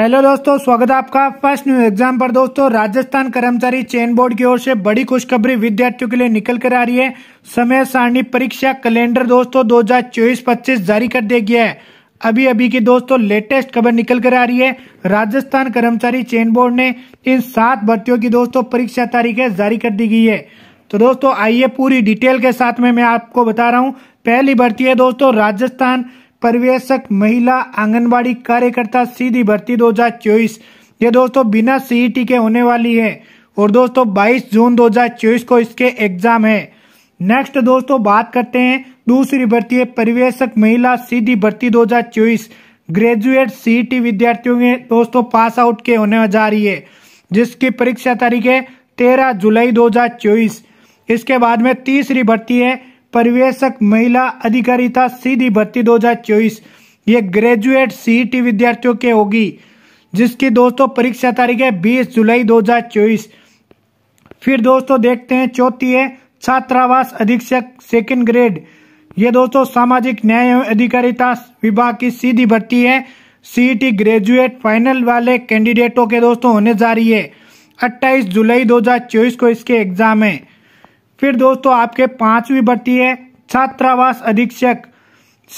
hello दोस्तों स्वागत है आपका फर्स्ट न्यू एग्जाम पर दोस्तों राजस्थान कर्मचारी चयन बोर्ड की ओर से बड़ी खुशखबरी विद्यार्थियों के लिए निकल कर आ रही है समय सारणी परीक्षा कैलेंडर दोस्तों दो चौबीस पच्चीस जारी कर दिया गया है अभी अभी की दोस्तों लेटेस्ट खबर निकल कर आ रही है राजस्थान कर्मचारी चयन बोर्ड ने इन सात भर्तियों की दोस्तों परीक्षा तारीखें जारी कर दी गई है तो दोस्तों आइए पूरी डिटेल के साथ में मैं आपको बता रहा हूँ पहली भर्ती है दोस्तों राजस्थान परिवेशक महिला आंगनबाड़ी कार्यकर्ता सीधी भर्ती 2024 ये दोस्तों बिना सीईटी e के होने वाली है और दोस्तों 22 जून 2024 को इसके एग्जाम है नेक्स्ट दोस्तों बात करते हैं दूसरी भर्ती है परिवेशक महिला सीधी भर्ती 2024 ग्रेजुएट सीईटी e विद्यार्थियों के दोस्तों पास आउट के होने जा रही है जिसकी परीक्षा तारीख है तेरह जुलाई 2024 इसके बाद में तीसरी भर्ती है परिवेशक महिला अधिकारिता सीधी भर्ती दो हजार चौबीस ये ग्रेजुएट सीईटी e विद्यार्थियों के होगी जिसकी दोस्तों परीक्षा तारीख है बीस जुलाई दो हजार चौबीस फिर दोस्तों देखते हैं चौथी है छात्रावास अधीक्षक सेकेंड ग्रेड ये दोस्तों सामाजिक न्याय एवं अधिकारिता विभाग की सीधी भर्ती है सीईटी ग्रेजुएट फाइनल वाले कैंडिडेटों के दोस्तों होने जा रही है 28 जुलाई 2024 को इसके एग्जाम है फिर दोस्तों आपके पांचवी भर्ती है छात्रावास अधीक्षक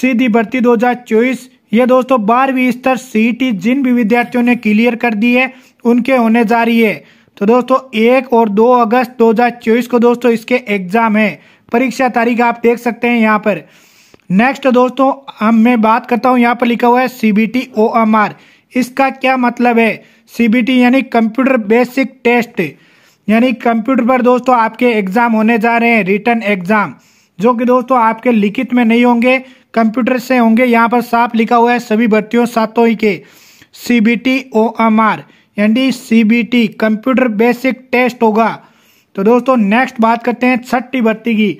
सीधी भर्ती 2024 ये दोस्तों बारहवीं स्तर सीटी जिन भी विद्यार्थियों ने क्लियर कर दी है उनके होने जा रही है तो दोस्तों एक और दो अगस्त 2024 को दोस्तों इसके एग्जाम है परीक्षा तारीख आप देख सकते हैं यहाँ पर नेक्स्ट दोस्तों हम मैं बात करता हूँ यहाँ पर लिखा हुआ है C B T O M R इसका क्या मतलब है सी बी टी यानी कंप्यूटर बेसिक टेस्ट यानी कंप्यूटर पर दोस्तों आपके एग्जाम होने जा रहे हैं रिटर्न एग्जाम जो कि दोस्तों आपके लिखित में नहीं होंगे कंप्यूटर से होंगे यहाँ पर साफ लिखा हुआ है सभी भर्तियों सातों ही के C B T O M R यानी C B T computer basic test होगा तो दोस्तों नेक्स्ट बात करते हैं छठी भर्ती की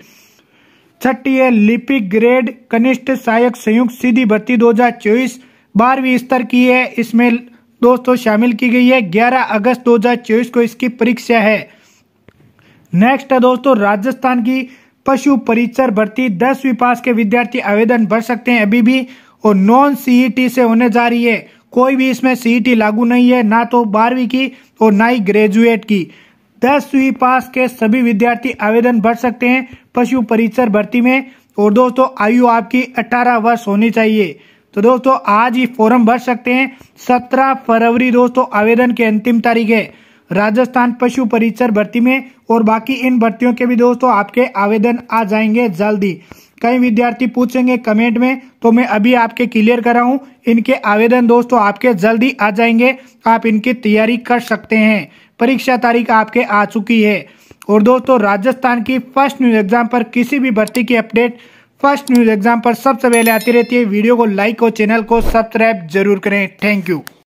छठी है लिपिक ग्रेड कनिष्ठ सहायक संयुक्त सीधी भर्ती चौबीस बारहवीं स्तर की है इसमें दोस्तों शामिल की गई है 11 अगस्त 2024 को इसकी परीक्षा है नेक्स्ट है दोस्तों राजस्थान की पशु परिचर भर्ती दसवीं पास के विद्यार्थी आवेदन भर सकते हैं अभी भी और नॉन सीईटी e से होने जा रही है कोई भी इसमें सीईटी e लागू नहीं है ना तो बारहवीं की और ना ही ग्रेजुएट की दसवीं पास के सभी विद्यार्थी आवेदन भर सकते हैं पशु परिचर भर्ती में और दोस्तों आयु आपकी 18 वर्ष होनी चाहिए तो दोस्तों आज ही फॉर्म भर सकते हैं सत्रह फरवरी दोस्तों आवेदन की अंतिम तारीख है राजस्थान पशु परिचर भर्ती में और बाकी इन भर्तियों के भी दोस्तों आपके आवेदन आ जाएंगे जल्दी कई विद्यार्थी पूछेंगे कमेंट में तो मैं अभी आपके क्लियर कराऊं इनके आवेदन दोस्तों आपके जल्दी आ जाएंगे आप इनकी तैयारी कर सकते हैं परीक्षा तारीख आपके आ चुकी है और दोस्तों राजस्थान की फर्स्ट न्यूज एग्जाम पर किसी भी भर्ती की अपडेट फर्स्ट न्यूज एग्जाम पर सबसे पहले आती रहती है वीडियो को लाइक और चैनल को सब्सक्राइब जरूर करें थैंक यू